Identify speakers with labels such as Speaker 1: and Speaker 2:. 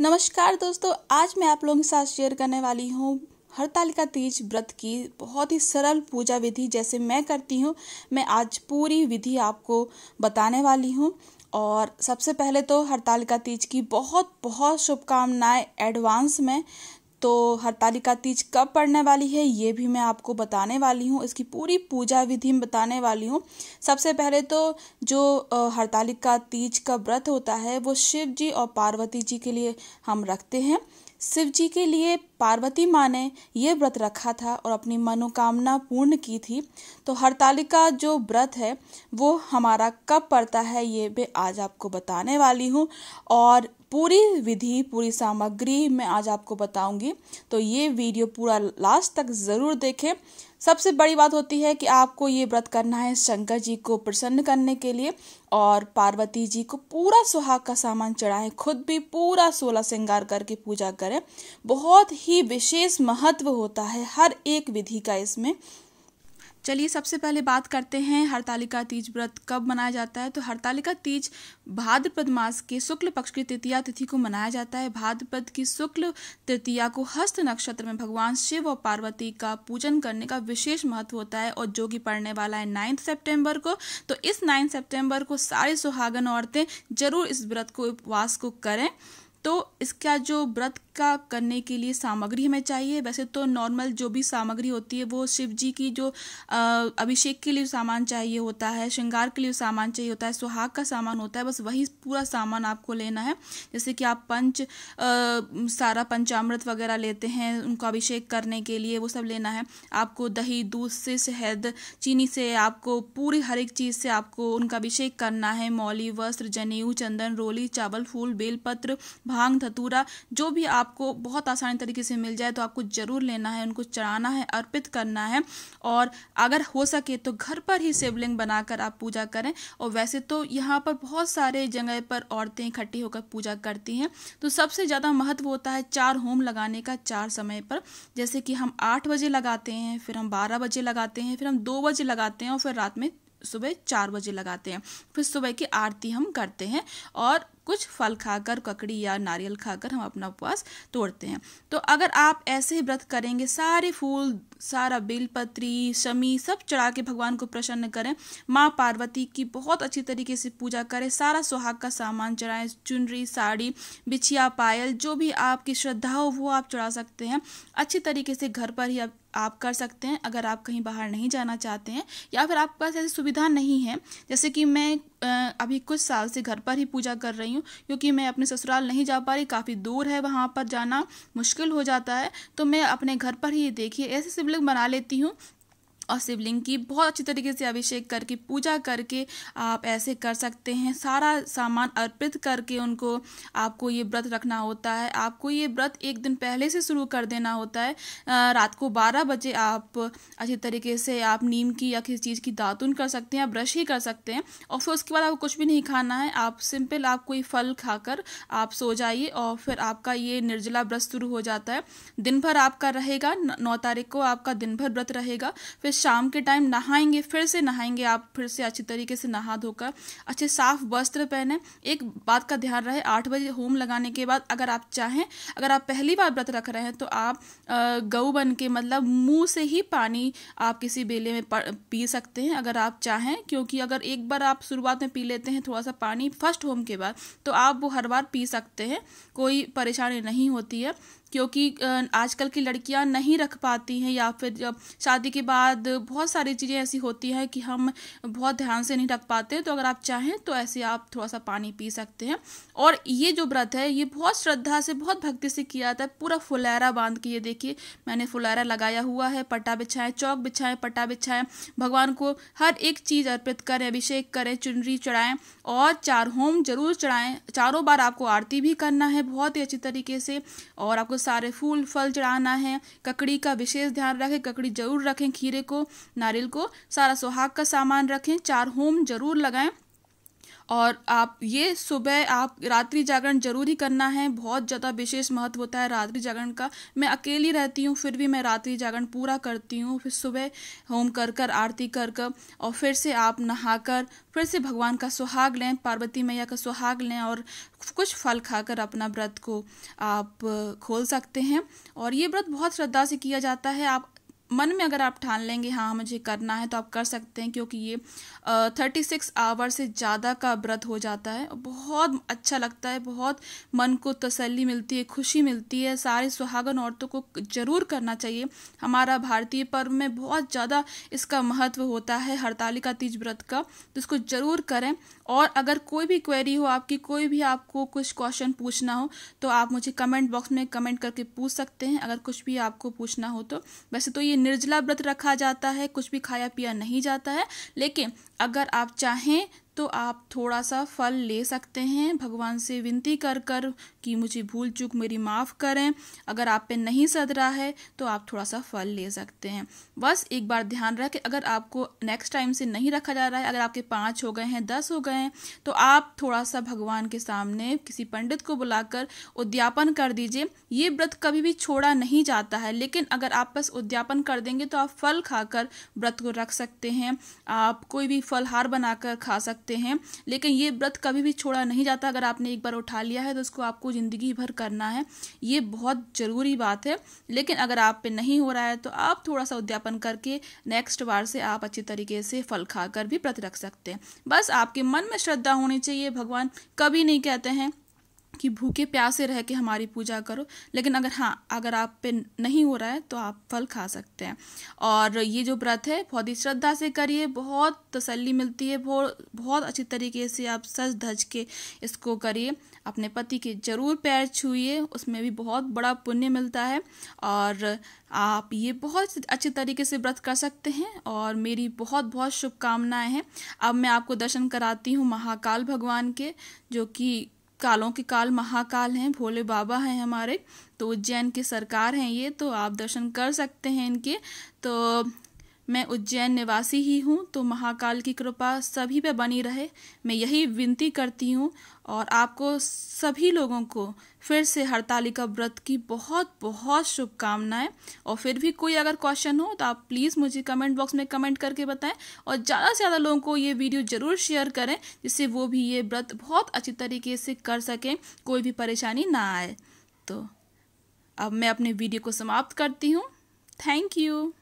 Speaker 1: नमस्कार दोस्तों आज मैं आप लोगों के साथ शेयर करने वाली हूँ हड़तालिका तीज व्रत की बहुत ही सरल पूजा विधि जैसे मैं करती हूँ मैं आज पूरी विधि आपको बताने वाली हूँ और सबसे पहले तो हड़तालिका तीज की बहुत बहुत शुभकामनाएं एडवांस में तो हरतालिका तीज कब पड़ने वाली है ये भी मैं आपको बताने वाली हूँ इसकी पूरी पूजा विधि बताने वाली हूँ सबसे पहले तो जो हरतालिका तीज का व्रत होता है वो शिव जी और पार्वती जी के लिए हम रखते हैं शिव जी के लिए पार्वती माँ ने ये व्रत रखा था और अपनी मनोकामना पूर्ण की थी तो हरतालिका जो व्रत है वो हमारा कब पड़ता है ये भी आज आपको बताने वाली हूँ और पूरी विधि पूरी सामग्री मैं आज आपको बताऊंगी तो ये वीडियो पूरा लास्ट तक ज़रूर देखें सबसे बड़ी बात होती है कि आपको ये व्रत करना है शंकर जी को प्रसन्न करने के लिए और पार्वती जी को पूरा सुहाग का सामान चढ़ाएं खुद भी पूरा सोलह श्रृंगार करके पूजा करें बहुत ही विशेष महत्व होता है हर एक विधि का इसमें चलिए सबसे पहले बात करते हैं हरतालिका तीज व्रत कब मनाया जाता है तो हरतालिका तीज भाद्रपद मास के शुक्ल पक्ष की तृतीया तिथि को मनाया जाता है भाद्रपद की शुक्ल तृतीया को हस्त नक्षत्र में भगवान शिव और पार्वती का पूजन करने का विशेष महत्व होता है और जो कि पड़ने वाला है नाइन्थ सेप्टेम्बर को तो इस नाइन्थ सेप्टेम्बर को सारी सुहागन औरतें जरूर इस व्रत को उपवास को करें तो इसका जो व्रत का करने के लिए सामग्री हमें चाहिए वैसे तो नॉर्मल जो भी सामग्री होती है वो शिव जी की जो अभिषेक के लिए सामान चाहिए होता है श्रृंगार के लिए सामान चाहिए होता है सुहाग का सामान होता है बस वही पूरा सामान आपको लेना है जैसे कि आप पंच आ, सारा पंचामृत वगैरह लेते हैं उनका अभिषेक करने के लिए वो सब लेना है आपको दही दूध से शहद चीनी से आपको पूरी हर एक चीज़ से आपको उनका अभिषेक करना है मौली वस्त्र जनेऊ चंदन रोली चावल फूल बेलपत्र भांग धतूरा जो भी आपको बहुत आसानी तरीके से मिल जाए तो आपको ज़रूर लेना है उनको चढ़ाना है अर्पित करना है और अगर हो सके तो घर पर ही शिवलिंग बनाकर आप पूजा करें और वैसे तो यहाँ पर बहुत सारे जगह पर औरतें इकट्ठी होकर पूजा करती हैं तो सबसे ज़्यादा महत्व होता है चार होम लगाने का चार समय पर जैसे कि हम आठ बजे लगाते हैं फिर हम बारह बजे लगाते हैं फिर हम दो बजे लगाते हैं और फिर रात में सुबह चार बजे लगाते हैं फिर सुबह की आरती हम करते हैं और कुछ फल खाकर ककड़ी या नारियल खाकर हम अपना उपवास तोड़ते हैं तो अगर आप ऐसे ही व्रत करेंगे सारे फूल सारा बेलपत्री शमी सब चढ़ा के भगवान को प्रसन्न करें माँ पार्वती की बहुत अच्छी तरीके से पूजा करें सारा सुहाग का सामान चढ़ाएं चुनरी साड़ी बिछिया पायल जो भी आपकी श्रद्धा हो वो आप चढ़ा सकते हैं अच्छी तरीके से घर पर ही आप आप कर सकते हैं अगर आप कहीं बाहर नहीं जाना चाहते हैं या फिर आपके पास ऐसी सुविधा नहीं है जैसे कि मैं अभी कुछ साल से घर पर ही पूजा कर रही हूँ क्योंकि मैं अपने ससुराल नहीं जा पा रही काफ़ी दूर है वहाँ पर जाना मुश्किल हो जाता है तो मैं अपने घर पर ही देखिए ऐसे शिवलिंग बना लेती हूँ और शिवलिंग की बहुत अच्छी तरीके से अभिषेक करके पूजा करके आप ऐसे कर सकते हैं सारा सामान अर्पित करके उनको आपको ये व्रत रखना होता है आपको ये व्रत एक दिन पहले से शुरू कर देना होता है रात को बारह बजे आप अच्छी तरीके से आप नीम की या किसी चीज़ की दातुन कर सकते हैं ब्रश ही कर सकते हैं और फिर उसके बाद आपको कुछ भी नहीं खाना है आप सिंपल आप कोई फल खाकर आप सो जाइए और फिर आपका ये निर्जला व्रत शुरू हो जाता है दिन भर आपका रहेगा नौ तारीख को आपका दिन भर व्रत रहेगा फिर शाम के टाइम नहाएंगे फिर से नहाएंगे आप फिर से अच्छी तरीके से नहा धोकर अच्छे साफ वस्त्र पहने एक बात का ध्यान रहे आठ बजे होम लगाने के बाद अगर आप चाहें अगर आप पहली बार व्रत रख रहे हैं तो आप गऊ बन के मतलब मुंह से ही पानी आप किसी बेले में पी सकते हैं अगर आप चाहें क्योंकि अगर एक बार आप शुरुआत में पी लेते हैं थोड़ा सा पानी फर्स्ट होम के बाद तो आप वो हर बार पी सकते हैं कोई परेशानी नहीं होती है क्योंकि आजकल की लड़कियां नहीं रख पाती हैं या फिर शादी के बाद बहुत सारी चीज़ें ऐसी होती हैं कि हम बहुत ध्यान से नहीं रख पाते तो अगर आप चाहें तो ऐसे आप थोड़ा सा पानी पी सकते हैं और ये जो व्रत है ये बहुत श्रद्धा से बहुत भक्ति से किया जाता है पूरा फुलैरा बांध के ये देखिए मैंने फुलैरा लगाया हुआ है पट्टा बिछाएं चौक बिछाएं पट्टा बिछाएं भगवान को हर एक चीज़ अर्पित करें अभिषेक करें चुनरी चढ़ाएं और चार होम जरूर चढ़ाएं चारों बार आपको आरती भी करना है बहुत ही अच्छी तरीके से और आपको आपको सारे फूल फल चढ़ाना है ककड़ी का विशेष ध्यान रखें ककड़ी जरूर रखें खीरे को नारियल को सारा सुहाग का सामान रखें चार होम जरूर लगाएं और आप ये सुबह आप रात्रि जागरण जरूर ही करना है बहुत ज़्यादा विशेष महत्व होता है रात्रि जागरण का मैं अकेली रहती हूँ फिर भी मैं रात्रि जागरण पूरा करती हूँ फिर सुबह होम कर कर आरती कर कर और फिर से आप नहाकर फिर से भगवान का सुहाग लें पार्वती मैया का सुहाग लें और कुछ फल खाकर अपना व्रत को आप खोल सकते हैं और ये व्रत बहुत श्रद्धा से किया जाता है आप मन में अगर आप ठान लेंगे हाँ मुझे करना है तो आप कर सकते हैं क्योंकि ये थर्टी सिक्स आवर से ज़्यादा का व्रत हो जाता है बहुत अच्छा लगता है बहुत मन को तसल्ली मिलती है खुशी मिलती है सारे सुहागन औरतों को ज़रूर करना चाहिए हमारा भारतीय पर्व में बहुत ज़्यादा इसका महत्व होता है हड़तालिका तीज व्रत का तो इसको ज़रूर करें और अगर कोई भी क्वेरी हो आपकी कोई भी आपको कुछ क्वेश्चन पूछना हो तो आप मुझे कमेंट बॉक्स में कमेंट करके पूछ सकते हैं अगर कुछ भी आपको पूछना हो तो वैसे तो ये लिए निर्जला व्रत रखा जाता है कुछ भी खाया पिया नहीं जाता है लेकिन अगर आप चाहें तो आप थोड़ा सा फल ले सकते हैं भगवान से विनती कर कर कि मुझे भूल चूक मेरी माफ़ करें अगर आप पे नहीं सद रहा है तो आप थोड़ा सा फल ले सकते हैं बस एक बार ध्यान रखें अगर आपको नेक्स्ट टाइम से नहीं रखा जा रहा है अगर आपके पाँच हो गए हैं दस हो गए हैं तो आप थोड़ा सा भगवान के सामने किसी पंडित को बुलाकर उद्यापन कर दीजिए ये व्रत कभी भी छोड़ा नहीं जाता है लेकिन अगर आप बस उद्यापन कर देंगे तो आप फल खाकर व्रत को रख सकते हैं आप कोई भी फलहार बनाकर खा सकते सकते हैं लेकिन ये व्रत कभी भी छोड़ा नहीं जाता अगर आपने एक बार उठा लिया है तो उसको आपको ज़िंदगी भर करना है ये बहुत ज़रूरी बात है लेकिन अगर आप पे नहीं हो रहा है तो आप थोड़ा सा उद्यापन करके नेक्स्ट बार से आप अच्छी तरीके से फल खाकर भी व्रत रख सकते हैं बस आपके मन में श्रद्धा होनी चाहिए भगवान कभी नहीं कहते हैं कि भूखे प्यासे रह के हमारी पूजा करो लेकिन अगर हाँ अगर आप पे नहीं हो रहा है तो आप फल खा सकते हैं और ये जो व्रत है बहुत ही श्रद्धा से करिए बहुत तसल्ली मिलती है बहुत बहुत अच्छी तरीके से आप सज धज के इसको करिए अपने पति के ज़रूर पैर छूए उसमें भी बहुत बड़ा पुण्य मिलता है और आप ये बहुत अच्छे तरीके से व्रत कर सकते हैं और मेरी बहुत बहुत शुभकामनाएं हैं अब मैं आपको दर्शन कराती हूँ महाकाल भगवान के जो कि कालों के काल महाकाल हैं भोले बाबा हैं हमारे तो उज्जैन के सरकार हैं ये तो आप दर्शन कर सकते हैं इनके तो मैं उज्जैन निवासी ही हूँ तो महाकाल की कृपा सभी पे बनी रहे मैं यही विनती करती हूँ और आपको सभी लोगों को फिर से हड़तालिका व्रत की बहुत बहुत शुभकामनाएं और फिर भी कोई अगर क्वेश्चन हो तो आप प्लीज़ मुझे कमेंट बॉक्स में कमेंट करके बताएं और ज़्यादा से ज़्यादा लोगों को ये वीडियो ज़रूर शेयर करें जिससे वो भी ये व्रत बहुत अच्छी तरीके से कर सकें कोई भी परेशानी ना आए तो अब मैं अपने वीडियो को समाप्त करती हूँ थैंक यू